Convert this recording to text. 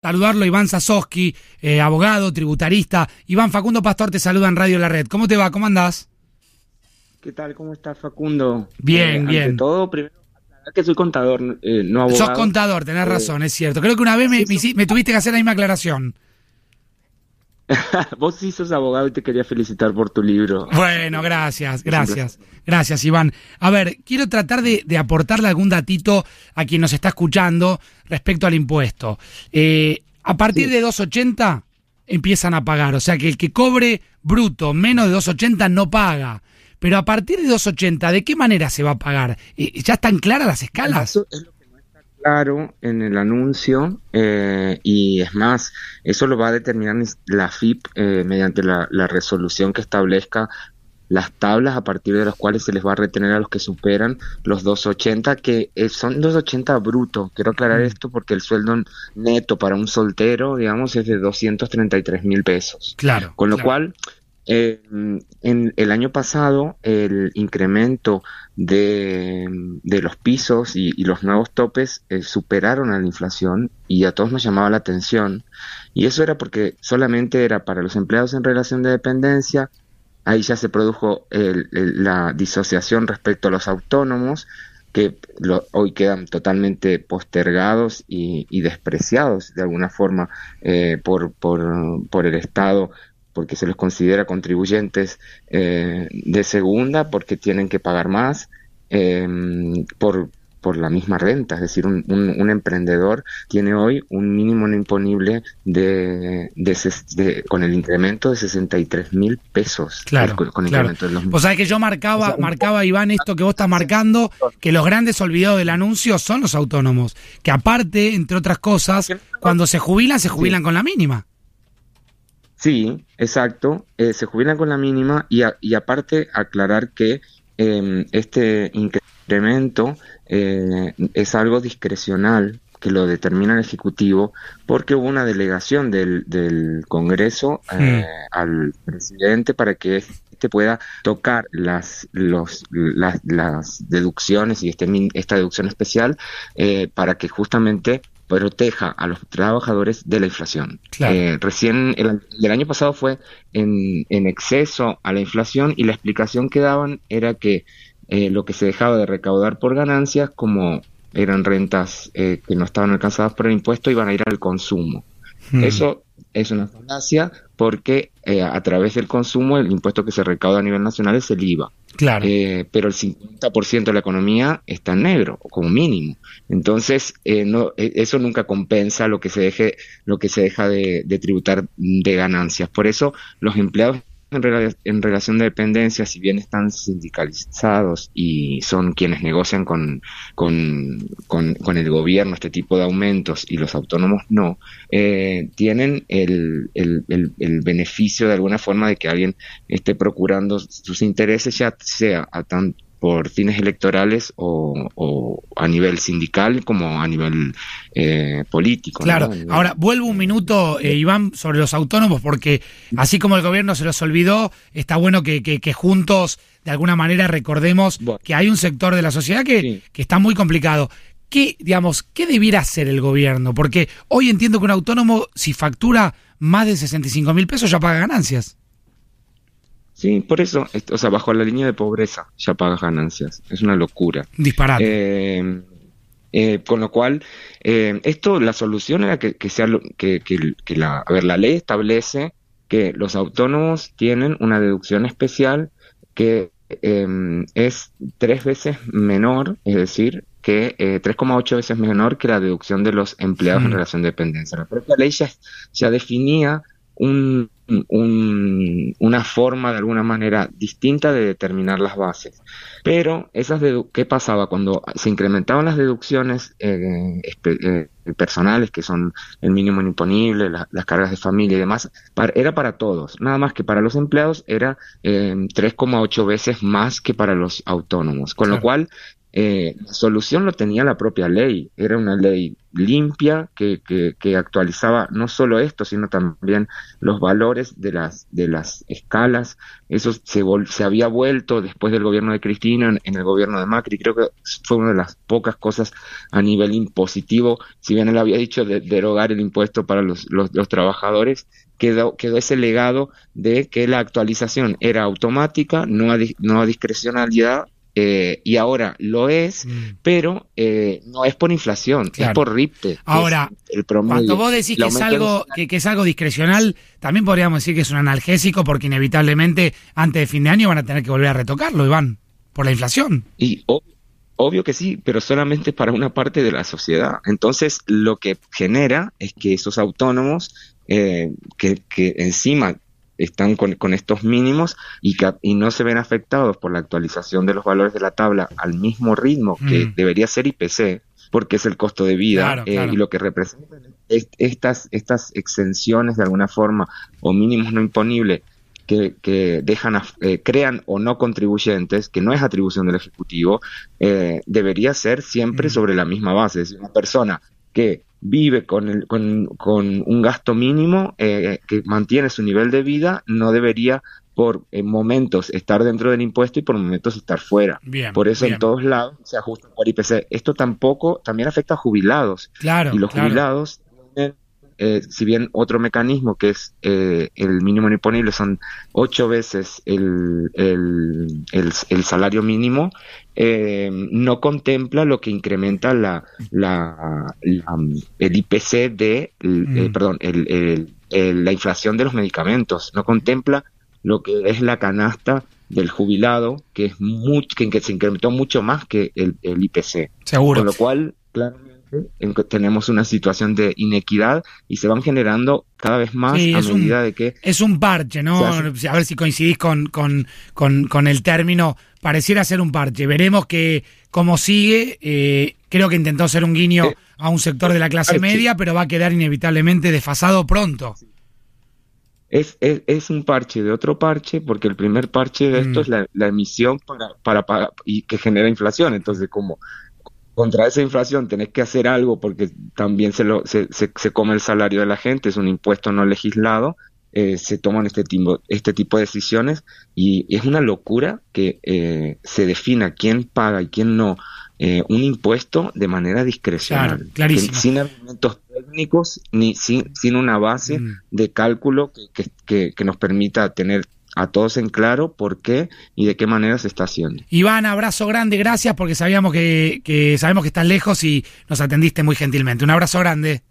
saludarlo Iván Sasoski, eh, abogado, tributarista. Iván Facundo Pastor te saluda en Radio La Red. ¿Cómo te va? ¿Cómo andás? ¿Qué tal? ¿Cómo estás, Facundo? Bien, eh, bien. todo, primero que soy contador, eh, no abogado. Sos contador, tenés razón, es cierto. Creo que una vez me, me, tuviste que hacer la misma aclaración. Vos sí sos abogado y te quería felicitar por tu libro. Bueno, gracias, gracias, gracias Iván. A ver, quiero tratar de, aportarle algún datito a quien nos está escuchando respecto al impuesto. Eh, a partir de 280 empiezan a pagar, o sea que el que cobre bruto menos de 280 no paga. Pero a partir de 280, ¿de qué manera se va a pagar? Eh, ¿Ya están claras las escalas? claro en el anuncio eh, y es más, eso lo va a determinar la FIP eh, mediante la, resolución que establezca las tablas a partir de las cuales se les va a retener a los que superan los 280, que eh, son 280 brutos. Quiero aclarar mm. esto porque el sueldo neto para un soltero, digamos, es de 233 mil pesos. Claro. Con lo cual, en el año pasado, el incremento de, los pisos y, los nuevos topes eh, superaron a la inflación y a todos nos llamaba la atención. Y eso era porque solamente era para los empleados en relación de dependencia. Ahí ya se produjo la disociación respecto a los autónomos, que hoy quedan totalmente postergados y, despreciados de alguna forma eh, por, por el Estado porque se los considera contribuyentes eh, de segunda, porque tienen que pagar más em, por, por la misma renta. Es decir, un, un, emprendedor tiene hoy un mínimo no imponible de, con el incremento de 63 mil pesos. Claro. Con, De los o que yo marcaba, marcaba Iván, esto que vos estás marcando, que los grandes olvidados del anuncio son los autónomos, que aparte, entre otras cosas, cuando se jubilan, se jubilan con la mínima. Sí, exacto. Eh, se jubilan con la mínima y, y aparte aclarar que em, este incremento eh, es algo discrecional que lo determina el Ejecutivo porque hubo una delegación del, del Congreso eh, hmm. al presidente para que este pueda tocar las, los, las, las deducciones y este, esta deducción especial para que justamente proteja a los trabajadores de la inflación. Eh, recién el, año pasado fue en, exceso a la inflación y la explicación que daban era que eh, lo que se dejaba de recaudar por ganancias, como eran rentas eh, que no estaban alcanzadas por el impuesto, iban a ir al consumo. Hmm. Eso es una falacia porque eh, a través del consumo el impuesto que se recauda a nivel nacional es el IVA. Claro. Eh, pero el 50% de la economía está en negro, como mínimo. Entonces, eh, no, e, eso nunca compensa lo que se, deje, lo que se deja de tributar de ganancias. Por eso los empleados en, en, relación de dependencia, si bien están sindicalizados y son quienes negocian con, con, con, el gobierno este tipo de aumentos y los autónomos no, eh, tienen el, el, el, el, beneficio de alguna forma de que alguien esté procurando sus intereses, ya sea a tan, por fines electorales o, a nivel sindical como a nivel eh, político. Claro, ahora vuelvo un minuto, eh, Iván, sobre los autónomos, porque así como el gobierno se los olvidó, está bueno que, juntos, de alguna manera, recordemos que hay un sector de la sociedad que, que está muy complicado. ¿Qué, digamos, ¿Qué debiera hacer el gobierno? Porque hoy entiendo que un autónomo, si factura más de 65 mil pesos, ya paga ganancias. Sí, por eso, este, o sea, bajo la línea de pobreza ya pagas ganancias. Es una locura. Disparate. Eh, eh, con lo cual, eh, esto, la solución era que, sea, que, la, a ver, la ley establece que los autónomos tienen una deducción especial que em, es tres veces menor, es decir, que 3,8 veces menor que la deducción de los empleados en relación de dependencia. La propia ley ya, ya definía un, una forma de alguna manera distinta de determinar las bases. Pero esas ¿qué pasaba cuando se incrementaban las deducciones eh, este, eh, personales, que son el mínimo imponible, las cargas de familia y demás? era para todos, nada más que para los empleados era 3,8 eh, veces más que para los autónomos, con lo cual eh, la solución lo tenía la propia ley, era una ley limpia que, actualizaba no solo esto, sino también los valores de las, de las escalas. Eso se, se había vuelto después del gobierno de Cristina, en, el gobierno de Macri. Creo que fue una de las pocas cosas a nivel impositivo, si bien él había dicho de derogar el impuesto para los, trabajadores, quedó, quedó ese legado de que la actualización era automática, no no a discrecionalidad eh, y ahora lo es, mm. pero eh, no es por inflación, es por RIPTE. Ahora, el cuando vos decís que es, algo, que, es algo discrecional, también podríamos decir que es un analgésico porque inevitablemente antes de fin de año van a tener que volver a retocarlo, Iván, por la inflación. Y Obvio que sí, pero solamente para una parte de la sociedad. Entonces, lo que genera es que esos autónomos eh, que, que, encima están con, estos mínimos y, y no se ven afectados por la actualización de los valores de la tabla al mismo ritmo que mm. debería ser IPC, porque es el costo de vida eh, y lo que representan estas, estas exenciones de alguna forma o mínimos no imponibles que, dejan eh, crean o no contribuyentes, que no es atribución del Ejecutivo, eh, debería ser siempre mm. sobre la misma base. Si una persona vive con, un gasto mínimo, eh, que mantiene su nivel de vida, no debería por eh, momentos estar dentro del impuesto y por momentos estar fuera. por eso en todos lados se ajusta por IPC. Esto tampoco también afecta a jubilados. Claro. Y los jubilados eh, si bien otro mecanismo que es eh, el mínimo imponible son ocho veces el, el, el, salario mínimo, eh, no contempla lo que incrementa la, la, el IPC de, mm. perdón, la inflación de los medicamentos, no contempla lo que es la canasta del jubilado, que es que, se incrementó mucho más que el, IPC. Seguro. Con lo cual, claramente tenemos una situación de inequidad y se van generando cada vez más a medida de que... Es un parche, ¿no? A ver si coincidís con, con, con, el término, pareciera ser un parche. Veremos que cómo sigue, eh, creo que intentó ser un guiño a un sector de la clase media, pero va a quedar inevitablemente desfasado pronto. Es, es, un parche de otro parche, porque el primer parche de esto mm. es la, emisión para, para, y que genera inflación. Entonces, como contra esa inflación tenés que hacer algo porque también se, lo, se, se, come el salario de la gente, es un impuesto no legislado, eh, se toman este, este tipo de decisiones y es una locura que eh, se defina quién paga y quién no eh, un impuesto de manera discrecional, sin argumentos técnicos ni sin, una base mm. de cálculo que, que, que, nos permita tener a todos en claro por qué y de qué manera se está haciendo. Iván, abrazo grande, gracias porque sabíamos que, que sabemos que estás lejos y nos atendiste muy gentilmente. Un abrazo grande.